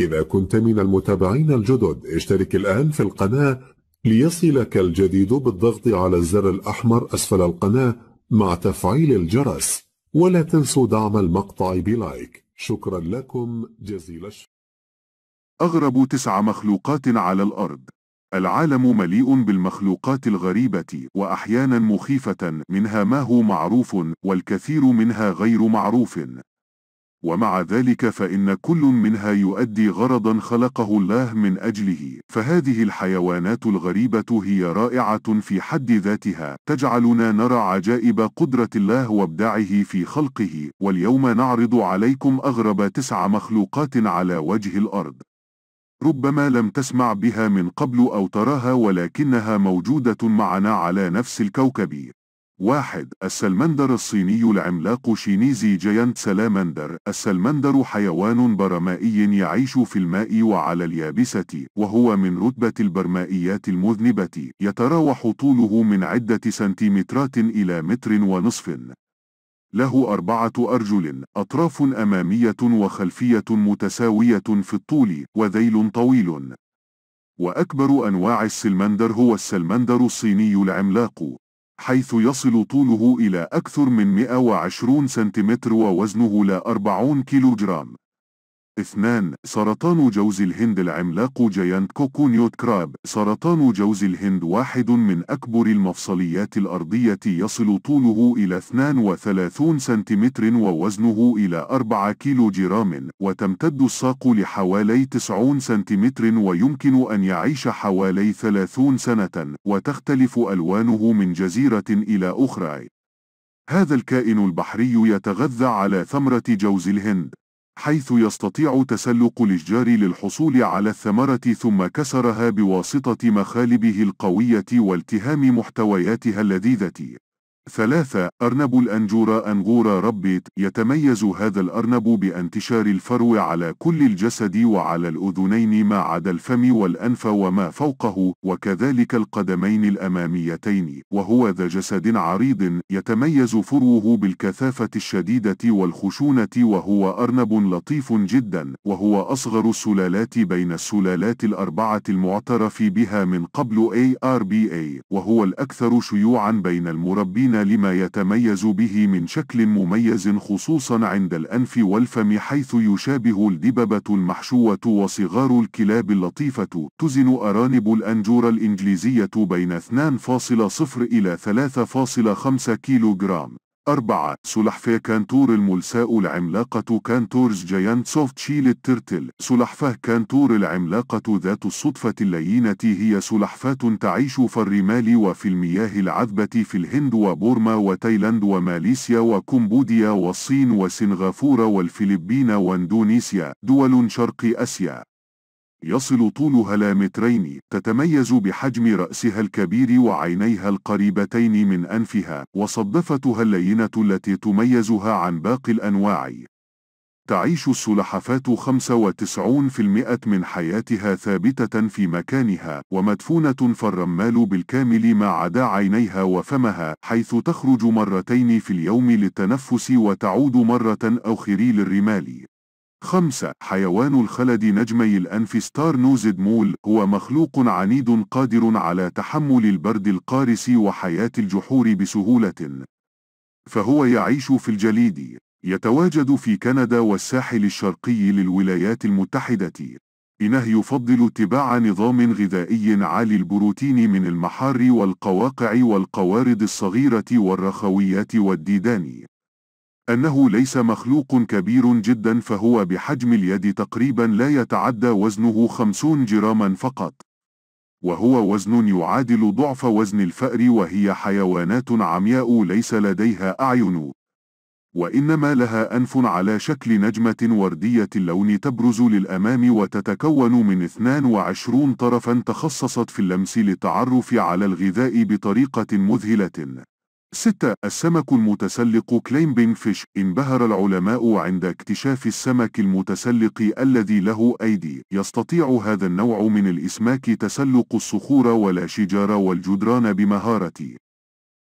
إذا كنت من المتابعين الجدد اشترك الآن في القناة ليصلك الجديد بالضغط على الزر الأحمر أسفل القناة مع تفعيل الجرس ولا تنسوا دعم المقطع بلايك شكرا لكم جزيل الشكر أغرب تسع مخلوقات على الأرض العالم مليء بالمخلوقات الغريبة وأحيانا مخيفة منها ما هو معروف والكثير منها غير معروف ومع ذلك فإن كل منها يؤدي غرضا خلقه الله من أجله فهذه الحيوانات الغريبة هي رائعة في حد ذاتها تجعلنا نرى عجائب قدرة الله وابداعه في خلقه واليوم نعرض عليكم أغرب تسع مخلوقات على وجه الأرض ربما لم تسمع بها من قبل أو تراها ولكنها موجودة معنا على نفس الكوكب واحد السلمندر الصيني العملاق شينيزي جيانت سلامندر السلمندر حيوان برمائي يعيش في الماء وعلى اليابسة وهو من رتبة البرمائيات المذنبة يتراوح طوله من عدة سنتيمترات إلى متر ونصف له أربعة أرجل أطراف أمامية وخلفية متساوية في الطول وذيل طويل وأكبر أنواع السلمندر هو السلمندر الصيني العملاق حيث يصل طوله إلى أكثر من 120 سنتيمتر ووزنه لا 40 كيلوغرام اثنان سرطان جوز الهند العملاق جيانت كوكونيوت كراب سرطان جوز الهند واحد من أكبر المفصليات الأرضية يصل طوله إلى 32 سنتيمتر ووزنه إلى 4 كيلو جرام وتمتد الساق لحوالي 90 سنتيمتر ويمكن أن يعيش حوالي 30 سنة وتختلف ألوانه من جزيرة إلى أخرى هذا الكائن البحري يتغذى على ثمرة جوز الهند حيث يستطيع تسلق الاشجار للحصول على الثمرة ثم كسرها بواسطة مخالبه القوية والتهام محتوياتها اللذيذة ثلاثة أرنب الأنجورة أنغورا ربيت يتميز هذا الأرنب بانتشار الفرو على كل الجسد وعلى الأذنين ما عدا الفم والأنف وما فوقه وكذلك القدمين الأماميتين وهو ذا جسد عريض يتميز فروه بالكثافة الشديدة والخشونة وهو أرنب لطيف جدا وهو أصغر السلالات بين السلالات الأربعة المعترف بها من قبل ARBA وهو الأكثر شيوعا بين المربين لما يتميز به من شكل مميز خصوصا عند الأنف والفم حيث يشابه الدببة المحشوة وصغار الكلاب اللطيفة تزن أرانب الأنجور الإنجليزية بين 2.0 إلى 3.5 كيلوغرام أربعة سلحفاة كانتور الملساء العملاقة كانتورز جاينت سوفت شيل الترتل سلحفاة كانتور العملاقة ذات الصدفة اللينة هي سلحفاة تعيش في الرمال وفي المياه العذبة في الهند وبورما وتايلاند وماليسيا وكمبوديا والصين وسنغافورة والفلبين واندونيسيا دول شرق آسيا يصل طولها مترين تتميز بحجم رأسها الكبير وعينيها القريبتين من أنفها وصدفتها اللينة التي تميزها عن باقي الأنواع تعيش السلحفاة 95% من حياتها ثابتة في مكانها ومدفونة فالرمال بالكامل ما عدا عينيها وفمها حيث تخرج مرتين في اليوم للتنفس وتعود مرة أخرى للرمال خمسة حيوان الخلد نجمي الأنف ستار نوزد مول هو مخلوق عنيد قادر على تحمل البرد القارس وحياة الجحور بسهولة فهو يعيش في الجليد يتواجد في كندا والساحل الشرقي للولايات المتحدة إنه يفضل اتباع نظام غذائي عالي البروتين من المحار والقواقع والقوارض الصغيرة والرخويات والديدان أنه ليس مخلوق كبير جدا فهو بحجم اليد تقريبا لا يتعدى وزنه خمسون جراما فقط وهو وزن يعادل ضعف وزن الفأر وهي حيوانات عمياء ليس لديها أعين وإنما لها أنف على شكل نجمة وردية اللون تبرز للأمام وتتكون من 22 طرفا تخصصت في اللمس للتعرف على الغذاء بطريقة مذهلة 6. السمك المتسلق كليمبينج فيش انبهر العلماء عند اكتشاف السمك المتسلق الذي له أيدي يستطيع هذا النوع من الإسماك تسلق الصخور والأشجار والجدران بمهارة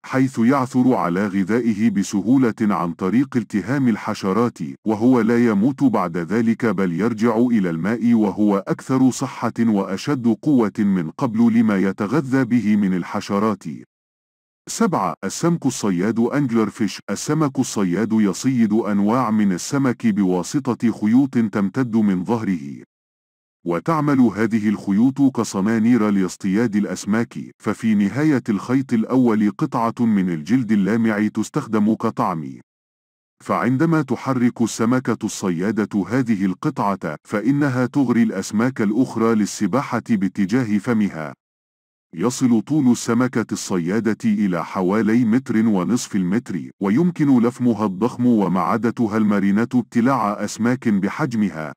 حيث يعثر على غذائه بسهولة عن طريق التهام الحشرات وهو لا يموت بعد ذلك بل يرجع إلى الماء وهو أكثر صحة وأشد قوة من قبل لما يتغذى به من الحشرات سبعة السمك الصياد أنجلر فيش السمك الصياد يصيد أنواع من السمك بواسطة خيوط تمتد من ظهره وتعمل هذه الخيوط كصنانير لاصطياد الأسماك ففي نهاية الخيط الأول قطعة من الجلد اللامع تستخدم كطعم فعندما تحرك السمكة الصيادة هذه القطعة فإنها تغري الأسماك الأخرى للسباحة باتجاه فمها يصل طول السمكة الصيادة إلى حوالي متر ونصف المتر ويمكن لفمها الضخم ومعدتها المرنة ابتلاع أسماك بحجمها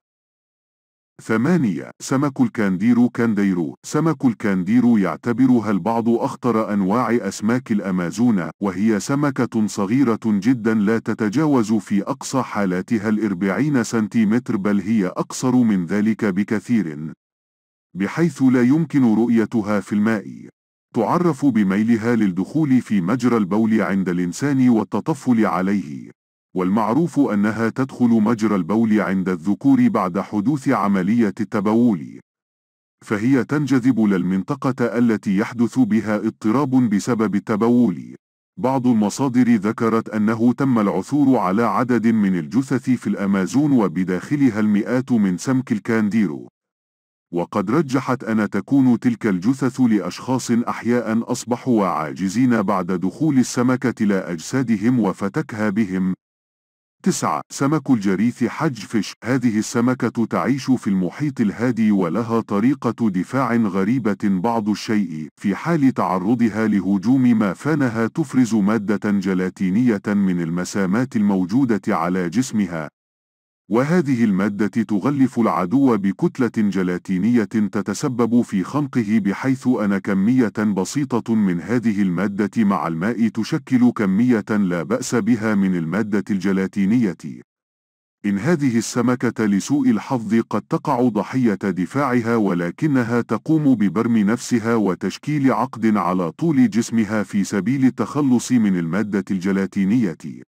ثمانية سمك الكانديرو كانديرو سمك الكانديرو يعتبرها البعض أخطر أنواع أسماك الأمازون وهي سمكة صغيرة جدا لا تتجاوز في أقصى حالاتها الأربعين سنتيمتر بل هي أقصر من ذلك بكثير بحيث لا يمكن رؤيتها في الماء تعرف بميلها للدخول في مجرى البول عند الإنسان والتطفل عليه والمعروف أنها تدخل مجرى البول عند الذكور بعد حدوث عملية التبول فهي تنجذب للمنطقة التي يحدث بها اضطراب بسبب التبول بعض المصادر ذكرت أنه تم العثور على عدد من الجثث في الأمازون وبداخلها المئات من سمك الكانديرو وقد رجحت أن تكون تلك الجثث لأشخاص أحياء أصبحوا عاجزين بعد دخول السمكة إلى أجسادهم وفتكها بهم 9. سمك الجريث حج فش هذه السمكة تعيش في المحيط الهادي ولها طريقة دفاع غريبة بعض الشيء في حال تعرضها لهجوم ما فانها تفرز مادة جلاتينية من المسامات الموجودة على جسمها وهذه المادة تغلف العدو بكتلة جلاتينية تتسبب في خنقه بحيث أن كمية بسيطة من هذه المادة مع الماء تشكل كمية لا بأس بها من المادة الجلاتينية. إن هذه السمكة لسوء الحظ قد تقع ضحية دفاعها ولكنها تقوم ببرم نفسها وتشكيل عقد على طول جسمها في سبيل التخلص من المادة الجلاتينية.